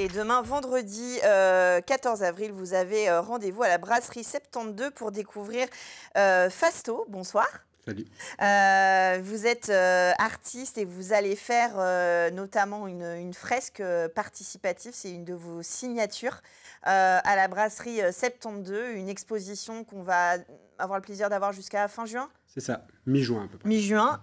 Et demain, vendredi 14 euh, avril, vous avez euh, rendez-vous à la brasserie 72 pour découvrir euh, Fasto. Bonsoir. Euh, vous êtes euh, artiste et vous allez faire euh, notamment une, fresque participative, c'est une de vos signatures à la brasserie 72, une exposition qu'on va avoir le plaisir d'avoir jusqu'à fin juin. C'est ça, mi-juin à peu près. Mi-juin.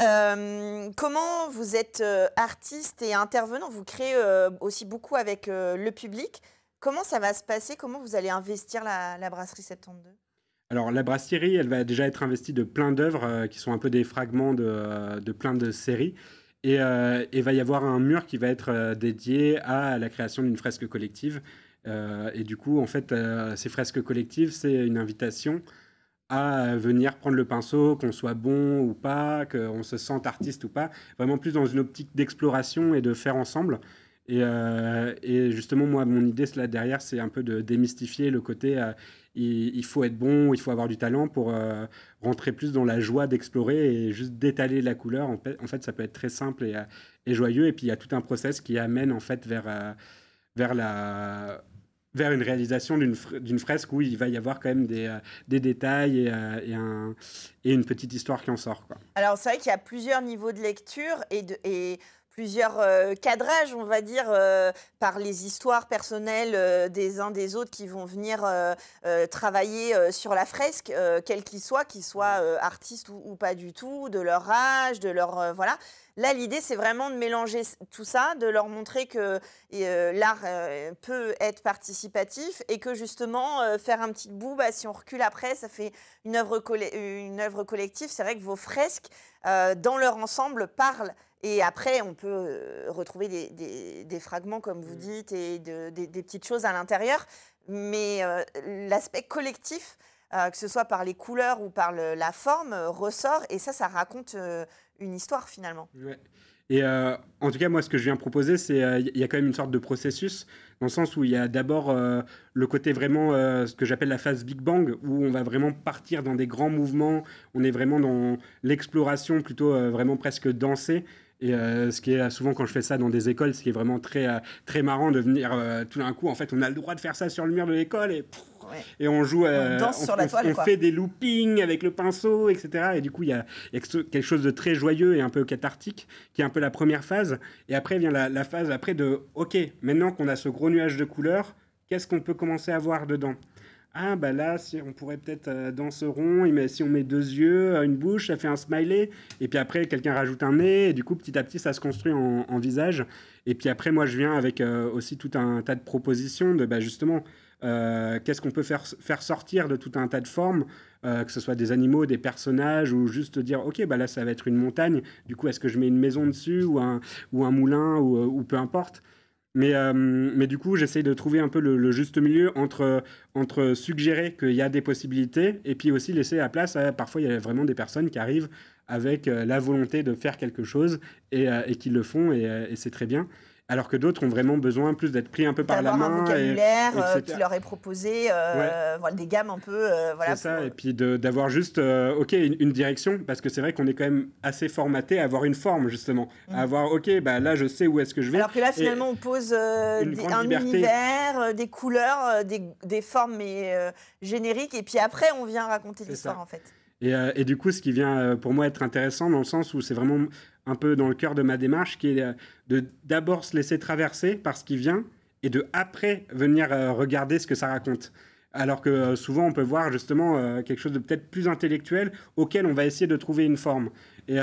comment vous êtes artiste et intervenant Vous créez aussi beaucoup avec le public. Comment ça va se passer Comment vous allez investir la, la brasserie 72 alors la brasserie, elle va déjà être investie de plein d'œuvres euh, qui sont un peu des fragments de, euh, de plein de séries. Et il euh, va y avoir un mur qui va être dédié à la création d'une fresque collective. et du coup, en fait, ces fresques collectives, c'est une invitation à venir prendre le pinceau, qu'on soit bon ou pas, qu'on se sente artiste ou pas, vraiment plus dans une optique d'exploration et de faire ensemble. Euh, et, justement, moi, mon idée cela derrière, c'est un peu de démystifier le côté euh, il, faut être bon, il faut avoir du talent pour euh, rentrer plus dans la joie d'explorer et juste d'étaler la couleur. En fait, en fait, ça peut être très simple et, joyeux. Et puis, il y a tout un process qui amène en fait vers, vers, la, vers une réalisation d'une fresque où il va y avoir quand même des, des détails et, et, une petite histoire qui en sort. Quoi. Alors, c'est vrai qu'il y a plusieurs niveaux de lecture et, de, plusieurs euh, cadrages, on va dire, euh, par les histoires personnelles euh, des uns des autres qui vont venir travailler sur la fresque, quel qu'ils soient, qu'ils soient artistes ou, pas du tout, de leur âge, de leur... voilà. Là, l'idée, c'est vraiment de mélanger tout ça, de leur montrer que l'art peut être participatif et que justement, faire un petit bout, bah, si on recule après, ça fait une œuvre, une œuvre collective. C'est vrai que vos fresques, dans leur ensemble, parlent et après, on peut euh, retrouver des, fragments, comme vous mmh. dites, et des, petites choses à l'intérieur. Mais euh, l'aspect collectif, euh, que ce soit par les couleurs ou par la forme, ressort. Et ça, ça raconte une histoire finalement. Et en tout cas, moi, ce que je viens proposer, c'est il y a quand même une sorte de processus, dans le sens où il y a d'abord le côté vraiment, ce que j'appelle la phase Big Bang, où on va vraiment partir dans des grands mouvements, on est vraiment dans l'exploration plutôt vraiment presque dansée, et euh, ce qui est euh, souvent quand je fais ça dans des écoles, ce qui est vraiment très, euh, très marrant de venir tout d'un coup, en fait, on a le droit de faire ça sur le mur de l'école et. on joue, on, fait des loopings avec le pinceau, etc. Et du coup, il y, a quelque chose de très joyeux et un peu cathartique, qui est un peu la première phase. Et après vient la, la phase après de, ok, maintenant qu'on a ce gros nuage de couleurs, qu'est-ce qu'on peut commencer à voir dedans ah bah là, on pourrait peut-être danser euh, dans ce rond, si on met deux yeux, euh, une bouche, ça fait un smiley, et puis après quelqu'un rajoute un nez, et du coup petit à petit ça se construit en, visage, et puis après moi je viens avec euh, aussi tout un tas de propositions de bah, justement qu'est-ce qu'on peut faire, faire sortir de tout un tas de formes, que ce soit des animaux, des personnages, ou juste dire ok bah là ça va être une montagne, du coup est-ce que je mets une maison dessus, ou un, ou un moulin, ou peu importe. Euh, mais, du coup, j'essaye de trouver un peu le, juste milieu entre, suggérer qu'il y a des possibilités et puis aussi laisser à place parfois, il y a vraiment des personnes qui arrivent avec euh, la volonté de faire quelque chose et, euh, et qui le font et c'est très bien alors que d'autres ont vraiment besoin plus d'être pris un peu par la main. un vocabulaire euh, qui leur est proposé, euh, des gammes un peu. Euh, voilà, c'est ça, et puis d'avoir juste ok, une, direction, parce que c'est vrai qu'on est quand même assez formaté à avoir une forme, justement. À mm. avoir, ok, bah, là je sais où est-ce que je vais. Alors que là, finalement, on pose un univers, des couleurs, des, des formes mais, génériques, et puis après, on vient raconter l'histoire, en fait. Euh, et, du coup, ce qui vient euh, pour moi être intéressant dans le sens où c'est vraiment un peu dans le cœur de ma démarche, qui est euh, de d'abord se laisser traverser par ce qui vient et de après venir regarder ce que ça raconte. Alors que souvent, on peut voir justement quelque chose de peut-être plus intellectuel auquel on va essayer de trouver une forme. Et,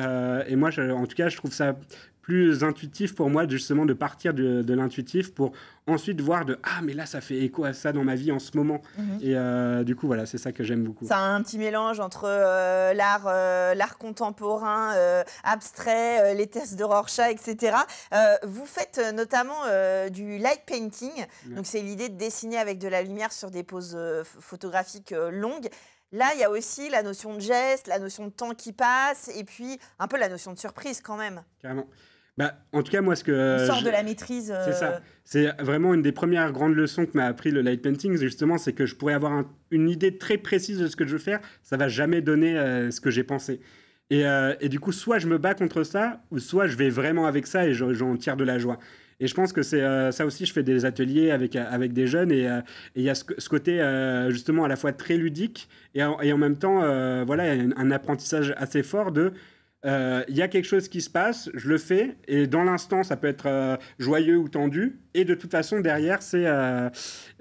moi, en tout cas, je trouve ça plus intuitif pour moi justement de partir de, l'intuitif pour ensuite voir de ah mais là ça fait écho à ça dans ma vie en ce moment mhm. et euh, du coup voilà c'est ça que j'aime beaucoup c'est un petit mélange entre euh, l'art euh, l'art contemporain abstrait les tests de Rorschach etc vous faites notamment du light painting donc c'est l'idée de dessiner avec de la lumière sur des poses photographiques longues Là, il y a aussi la notion de geste, la notion de temps qui passe, et puis un peu la notion de surprise quand même. Carrément. Bah, en tout cas, moi, ce que. On sort de la maîtrise. Euh, c'est ça. C'est vraiment une des premières grandes leçons que m'a appris le light painting, justement, c'est que je pourrais avoir une idée très précise de ce que je veux faire, ça va jamais donner euh, ce que j'ai pensé. Et, euh, et, du coup, soit je me bats contre ça, ou soit je vais vraiment avec ça et j'en tire de la joie. Et je pense que c'est euh, ça aussi, je fais des ateliers avec, euh, avec des jeunes euh, et il y a ce, côté justement à la fois très ludique et, en, et en même temps, voilà, un, apprentissage assez fort de il y a quelque chose qui se passe, je le fais, et dans l'instant, ça peut être joyeux ou tendu, et de toute façon, derrière, c'est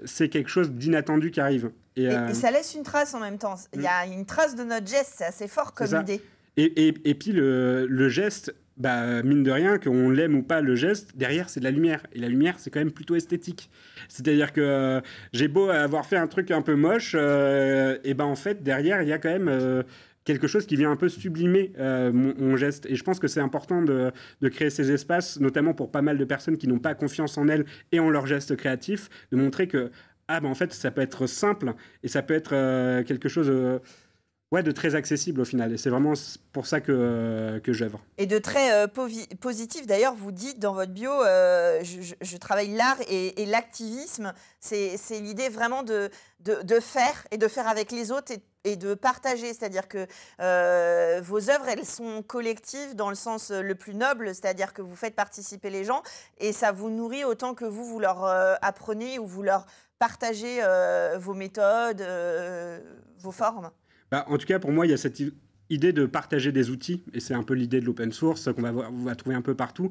c'est quelque chose d'inattendu qui arrive. Et, ça laisse une trace en même temps. Il y a mm. une trace de notre geste, c'est assez fort comme idée. Et, et, et, puis le, le, geste bah, mine de rien, qu'on l'aime ou pas le geste, derrière c'est de la lumière. Et la lumière, c'est quand même plutôt esthétique. C'est-à-dire que euh, j'ai beau avoir fait un truc un peu moche, euh, et ben en fait, derrière, il y a quand même. Euh, quelque chose qui vient un peu sublimer mon, geste. Et je pense que c'est important de, créer ces espaces, notamment pour pas mal de personnes qui n'ont pas confiance en elles et en leur geste créatif, de montrer que, ah ben en fait, ça peut être simple et ça peut être quelque chose... Ouais, de très accessible au final. Et c'est vraiment pour ça que, euh, que j'œuvre. Et de très euh, positif, d'ailleurs, vous dites dans votre bio, euh, je, travaille l'art et, l'activisme. C'est l'idée vraiment de, de, faire et de faire avec les autres et, et de partager. C'est-à-dire que vos œuvres, elles sont collectives dans le sens le plus noble, c'est-à-dire que vous faites participer les gens et ça vous nourrit autant que vous, vous leur apprenez ou vous leur partagez vos méthodes, vos formes. Bah, en tout cas, pour moi, il y a cette idée de partager des outils, et c'est un peu l'idée de l'open source qu'on va, trouver un peu partout,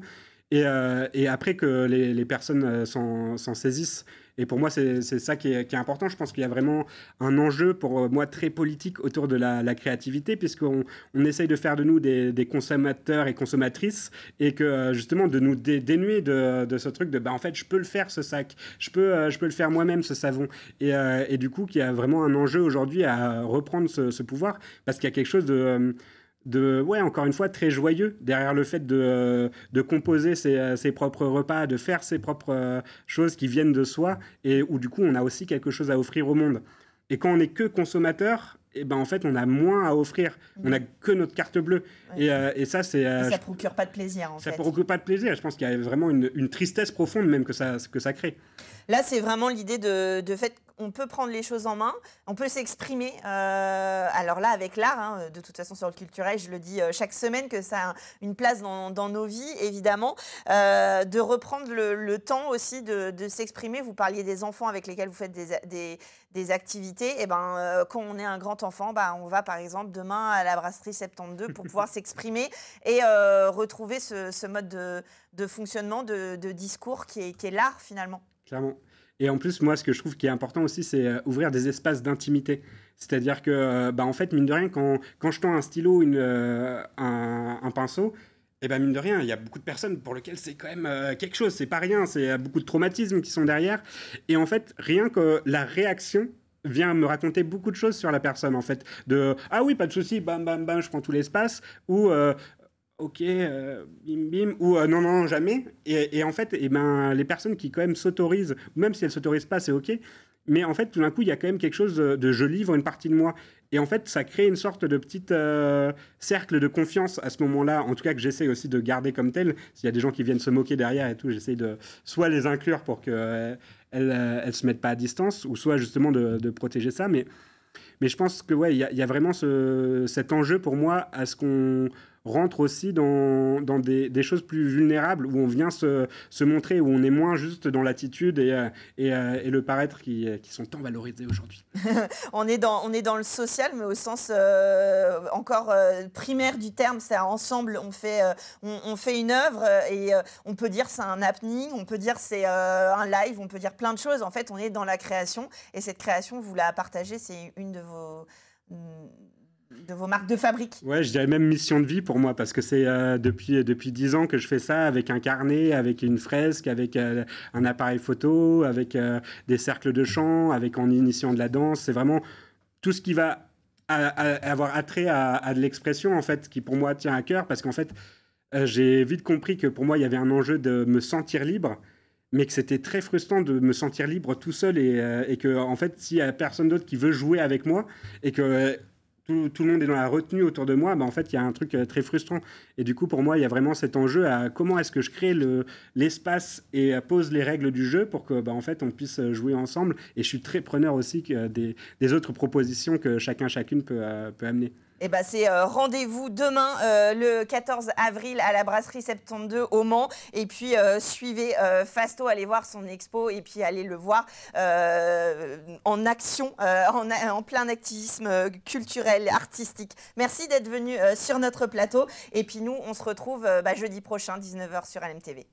euh, et, après que les, personnes euh, s'en saisissent. Et pour moi, c'est ça qui est, important. Je pense qu'il y a vraiment un enjeu, pour euh, moi, très politique autour de la, créativité, puisqu'on on essaye de faire de nous des, consommateurs et consommatrices, et que justement, de nous dénuer de, ce truc de, bah, en fait, je peux le faire, ce sac, je peux, je peux le faire moi-même, ce savon. Et, du coup, qu'il y a vraiment un enjeu aujourd'hui à reprendre ce, pouvoir, parce qu'il y a quelque chose de de, ouais, encore une fois, très joyeux derrière le fait de, euh, composer euh, ses, propres repas, de faire ses propres euh, choses qui viennent de soi et où du coup on a aussi quelque chose à offrir au monde. Et quand on n'est que consommateur, et eh ben en fait on a moins à offrir, on n'a mm. que notre carte bleue. Et, ça c'est. ça procure pas de plaisir en ça fait. procure pas de plaisir. Je pense qu'il y a vraiment une, tristesse profonde même que ça que ça crée. Là c'est vraiment l'idée de, de fait on peut prendre les choses en main, on peut s'exprimer. Euh, alors là, avec l'art, hein, de toute façon, sur le culturel, je le dis euh, chaque semaine que ça a une place dans, nos vies, évidemment. Euh, de reprendre le, temps aussi de, s'exprimer. Vous parliez des enfants avec lesquels vous faites des, activités. Et eh ben, quand on est un grand enfant, bah, on va par exemple demain à la brasserie 72 pour pouvoir s'exprimer et retrouver ce, mode de, fonctionnement, de, discours qui est, qui est l'art finalement. Clairement. Et en plus, moi, ce que je trouve qui est important aussi, c'est euh, ouvrir des espaces d'intimité. C'est-à-dire que, euh, bah, en fait, mine de rien, quand, quand je tends un stylo, une, euh, un, pinceau, et eh ben mine de rien, il y a beaucoup de personnes pour lesquelles c'est quand même quelque chose, c'est pas rien, c'est beaucoup de traumatismes qui sont derrière. Et en fait, rien que la réaction vient me raconter beaucoup de choses sur la personne en fait de ah oui pas de souci bam bam bam je prends tout l'espace ou ok, euh, bim bim, ou euh, non, non, jamais. Et, en fait, et eh ben, les personnes qui quand même s'autorisent, même si elles s'autorisent pas, c'est ok. Mais en fait, tout d'un coup, il y a quand même quelque chose de, je livre une partie de moi. Et en fait, ça crée une sorte de petit euh, cercle de confiance à ce moment-là, en tout cas que j'essaie aussi de garder comme tel. S'il y a des gens qui viennent se moquer derrière et tout, j'essaie de soit les inclure pour qu'elles ne se mettent pas à distance, ou soit justement de, de protéger ça. Mais, mais je pense que ouais, il y, y, a vraiment cet enjeu pour moi à ce qu'on rentre aussi dans, dans des, des, choses plus vulnérables, où on vient se, se, montrer, où on est moins juste dans l'attitude et, euh, euh, et, le paraître qui, euh, qui sont tant valorisés aujourd'hui. on, est dans, on est dans le social, mais au sens encore primaire du terme, cest ensemble, on fait, on, on, fait une œuvre et on peut dire c'est un happening, on peut dire c'est un live, on peut dire plein de choses. En fait, on est dans la création et cette création, vous la partagez, c'est une de vos hmm, de vos marques de fabrique. Ouais, je dirais même mission de vie pour moi parce que c'est euh, depuis euh, depuis dix ans que je fais ça avec un carnet, avec une fresque, avec euh, un appareil photo, avec des cercles de chant, avec en initiant de la danse. C'est vraiment tout ce qui va avoir attrait à, à de l'expression en fait, qui pour moi tient à cœur parce qu'en fait j'ai vite compris que pour moi il y avait un enjeu de me sentir libre mais que c'était très frustrant de me sentir libre tout seul et, et que en fait s'il n'y a personne d'autre qui veut jouer avec moi et que tout, le monde est dans la retenue autour de moi, bah, en fait, il y a un truc euh, très frustrant. Et du coup, pour moi, il y a vraiment cet enjeu à comment est-ce que je crée l'espace et euh, pose les règles du jeu pour que, bah, en fait, on puisse euh, jouer ensemble. Et je suis très preneur aussi des, autres propositions que chacun, chacune peut amener. Eh ben, c'est euh, rendez-vous demain, euh, le 14 avril, à la brasserie 72 au Mans. Et puis, euh, suivez Fasto, allez voir son expo et puis allez le voir en action, en, plein activisme culturel, artistique. Merci d'être venu sur notre plateau. Et puis, nous, on se retrouve bah, jeudi prochain, 19h sur LMTV.